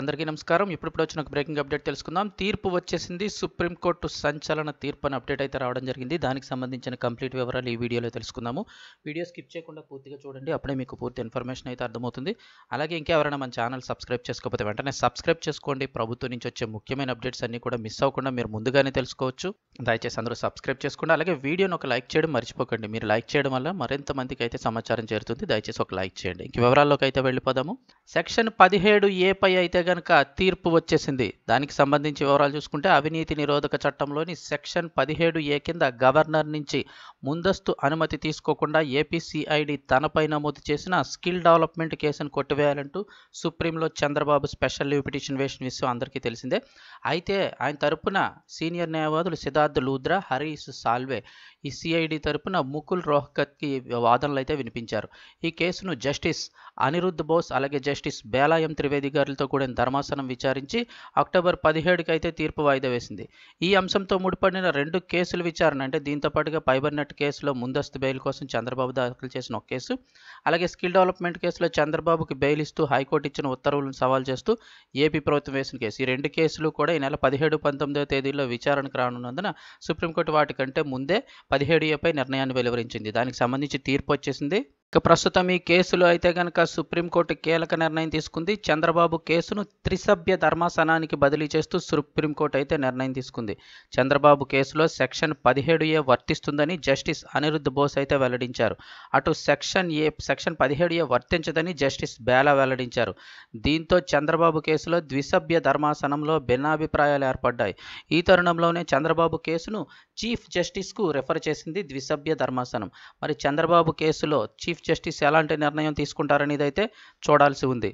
అందరికీ నమస్కారం ఇప్పుడు వచ్చిన ఒక బ్రేకింగ్ అప్డేట్ తెలుసుకుందాం తీర్పు వచ్చేసింది సుప్రీంకోర్టు సంచలన తీర్పు అని అప్డేట్ అయితే రావడం జరిగింది దానికి సంబంధించిన కంప్లీట్ వివరాలు ఈ వీడియోలో తెలుసుకుందాము వీడియో స్కిప్ చేయకుండా పూర్తిగా చూడండి అప్పుడే మీకు పూర్తి ఇన్ఫర్మేషన్ అయితే అర్థమవుతుంది అలాగే ఇంకెవరైనా మన ఛానల్ సబ్స్క్రైబ్ చేసుకోకపోతే వెంటనే సబ్స్క్రైబ్ చేసుకోండి ప్రభుత్వం నుంచి వచ్చే ముఖ్యమైన అప్డేట్స్ అన్ని కూడా మిస్ అవ్వకుండా మీరు ముందుగానే తెలుసుకోవచ్చు దయచేసి అందరూ సబ్స్క్రైబ్ చేసుకోండి అలాగే వీడియోని ఒక లైక్ చేయడం మర్చిపోకండి మీరు లైక్ చేయడం వల్ల మరింత మందికి అయితే సమాచారం చేరుతుంది దయచేసి ఒక లైక్ చేయండి ఇంక వివరాల్లోకి అయితే వెళ్ళిపోదాము సెక్షన్ పదిహేడు ఏపై అయితే గనక తీర్పు వచ్చేసింది దానికి సంబంధించి వివరాలు చూసుకుంటే అవినీతి నిరోధక చట్టంలోని సెక్షన్ పదిహేడు ఏ కింద గవర్నర్ నుంచి ముందస్తు అనుమతి తీసుకోకుండా ఏపీసీఐడి తనపై నమోదు చేసిన స్కిల్ డెవలప్మెంట్ కేసును కొట్టివేయాలంటూ సుప్రీంలో చంద్రబాబు స్పెషల్ లీవ్ పిటిషన్ వేసిన విషయం అందరికీ తెలిసిందే అయితే ఆయన తరపున సీనియర్ న్యాయవాదులు సిద్ధార్థ్ లూద్రా హరీష్ సాల్వే ఈ సిఐడి తరపున ముకుల్ రోహ్కత్కి వాదనలు అయితే వినిపించారు ఈ కేసును జస్టిస్ అనిరుద్ధ్ బోస్ అలాగే జస్టిస్ బేలాయం త్రివేది గారితో కూడిన ధర్మాసనం విచారించి అక్టోబర్ పదిహేడుకి అయితే తీర్పు వాయిదా వేసింది ఈ అంశంతో ముడిపడిన రెండు కేసుల విచారణ అంటే దీంతో పాటుగా ఫైబర్ నెట్ కేసులో ముందస్తు బెయిల్ కోసం చంద్రబాబు దాఖలు చేసిన ఒక కేసు అలాగే స్కిల్ డెవలప్మెంట్ కేసులో చంద్రబాబుకి బెయిల్ ఇస్తూ హైకోర్టు ఇచ్చిన ఉత్తర్వులను సవాల్ చేస్తూ ఏపీ ప్రభుత్వం వేసిన కేసు ఈ రెండు కేసులు కూడా ఈ నెల పదిహేడు పంతొమ్మిదవ తేదీలో విచారణకు రానున్నందున సుప్రీంకోర్టు వాటికంటే ముందే పదిహేడు ఏపై నిర్ణయాన్ని వెలువరించింది దానికి సంబంధించి తీర్పు వచ్చేసింది ఇక ప్రస్తుతం ఈ కేసులో అయితే కనుక సుప్రీంకోర్టు కీలక నిర్ణయం తీసుకుంది చంద్రబాబు కేసును త్రిసభ్య ధర్మాసనానికి బదిలీ చేస్తూ సుప్రీంకోర్టు అయితే నిర్ణయం తీసుకుంది చంద్రబాబు కేసులో సెక్షన్ పదిహేడు ఏ వర్తిస్తుందని జస్టిస్ అనిరుద్ధ్ బోస్ అయితే వెల్లడించారు అటు సెక్షన్ ఏ సెక్షన్ పదిహేడు ఏ వర్తించదని జస్టిస్ బేలా వెల్లడించారు దీంతో చంద్రబాబు కేసులో ద్విసభ్య ధర్మాసనంలో భిన్నాభిప్రాయాలు ఏర్పడ్డాయి ఈ తరుణంలోనే చంద్రబాబు కేసును చీఫ్ జస్టిస్కు రెఫర్ చేసింది ద్విసభ్య ధర్మాసనం మరి చంద్రబాబు కేసులో చీఫ్ జస్టిస్ ఎలాంటి నిర్ణయం తీసుకుంటారనేది అయితే చూడాల్సి ఉంది